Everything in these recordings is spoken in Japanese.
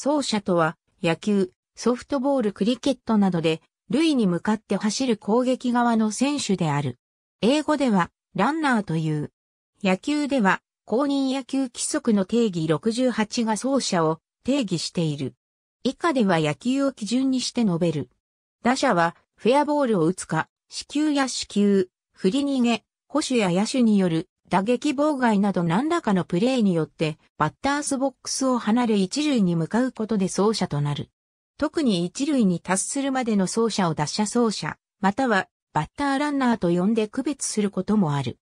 走者とは、野球、ソフトボールクリケットなどで、塁に向かって走る攻撃側の選手である。英語では、ランナーという。野球では、公認野球規則の定義68が走者を定義している。以下では野球を基準にして述べる。打者は、フェアボールを打つか、死球や死球、振り逃げ、保守や野手による打撃妨害など何らかのプレーによって、バッタースボックスを離れ一塁に向かうことで走者となる。特に一塁に達するまでの走者を脱射走者、またはバッターランナーと呼んで区別することもある。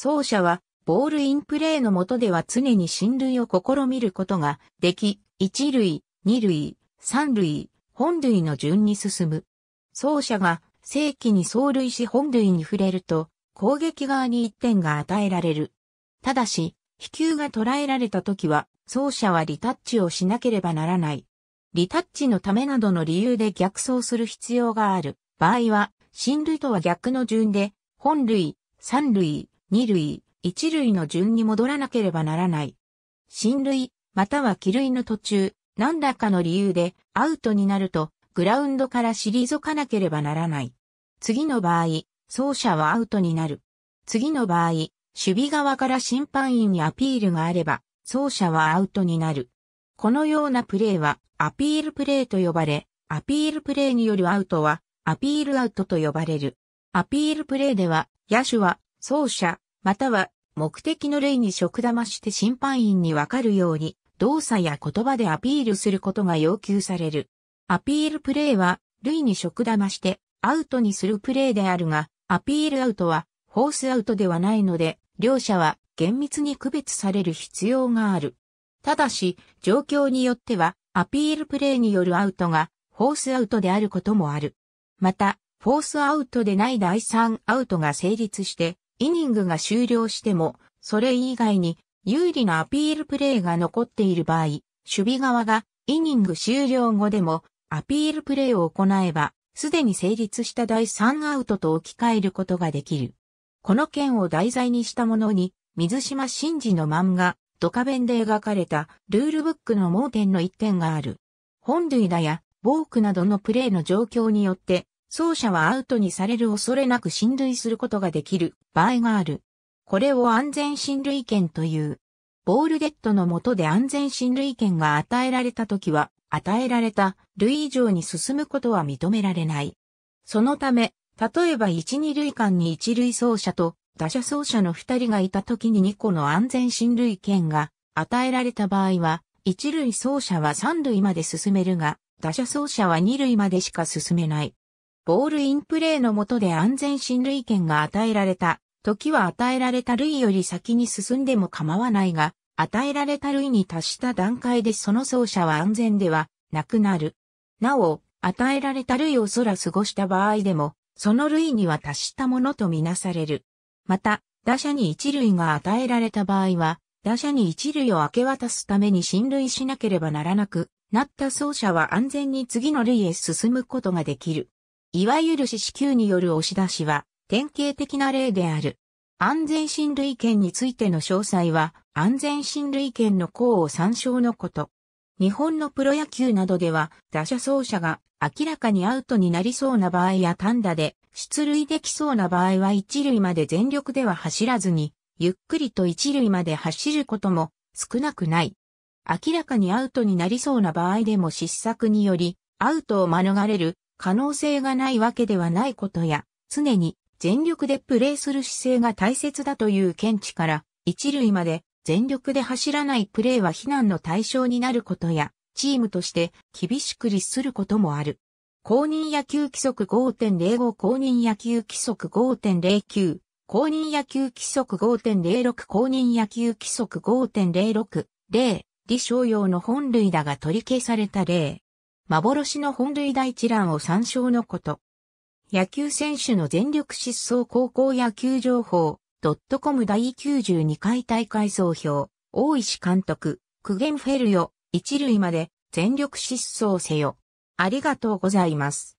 走者は、ボールインプレーのとでは常に進塁を試みることができ、一塁、二塁、三塁、本塁の順に進む。走者が正規に走塁し本塁に触れると、攻撃側に1点が与えられる。ただし、飛球が捉えられた時は、走者はリタッチをしなければならない。リタッチのためなどの理由で逆走する必要がある場合は、進塁とは逆の順で、本塁、三塁、二塁、一塁の順に戻らなければならない。進塁、または起塁の途中、何らかの理由でアウトになると、グラウンドから退かなければならない。次の場合、走者はアウトになる。次の場合、守備側から審判員にアピールがあれば、走者はアウトになる。このようなプレーはアピールプレーと呼ばれ、アピールプレーによるアウトはアピールアウトと呼ばれる。アピールプレーでは、野手は走者、または目的の例に食玉して審判員にわかるように、動作や言葉でアピールすることが要求される。アピールプレーは、類に食玉してアウトにするプレーであるが、アピールアウトはフォースアウトではないので、両者は厳密に区別される必要がある。ただし、状況によっては、アピールプレイによるアウトが、フォースアウトであることもある。また、フォースアウトでない第3アウトが成立して、イニングが終了しても、それ以外に有利なアピールプレイが残っている場合、守備側がイニング終了後でもアピールプレイを行えば、すでに成立した第3アウトと置き換えることができる。この件を題材にしたものに、水島真嗣の漫画、ドカ弁で描かれたルールブックの盲点の一点がある。本塁打やボークなどのプレーの状況によって、走者はアウトにされる恐れなく進塁することができる場合がある。これを安全進塁権という。ボールデッドの下で安全進塁権が与えられた時は、与えられた類以上に進むことは認められない。そのため、例えば1、2類間に1類走者と打者走者の2人がいた時に2個の安全進塁権が与えられた場合は、1類走者は3類まで進めるが、打者走者は2類までしか進めない。ボールインプレーの下で安全進塁権が与えられた時は与えられた類より先に進んでも構わないが、与えられた類に達した段階でその走者は安全ではなくなる。なお、与えられた類を空過ごした場合でも、その類には達したものとみなされる。また、打者に一類が与えられた場合は、打者に一類を明け渡すために進類しなければならなくなった走者は安全に次の類へ進むことができる。いわゆる四死球による押し出しは典型的な例である。安全親類権についての詳細は、安全親類権の項を参照のこと。日本のプロ野球などでは、打者走者が明らかにアウトになりそうな場合や単打で出塁できそうな場合は一塁まで全力では走らずに、ゆっくりと一塁まで走ることも少なくない。明らかにアウトになりそうな場合でも失策により、アウトを免れる可能性がないわけではないことや、常に全力でプレーする姿勢が大切だという見地から、一塁まで全力で走らないプレーは非難の対象になることや、チームとして厳しく律することもある。公認野球規則5.05公認野球規則5.09公認野球規則5.06公認野球規則5.06例李商用の本類だが取り消された例幻の本類第一覧を参照のこと。野球選手の全力疾走高校野球情報、ドットコム第92回大会総評、大石監督、クゲンフェルよ、一塁まで全力疾走せよ。ありがとうございます。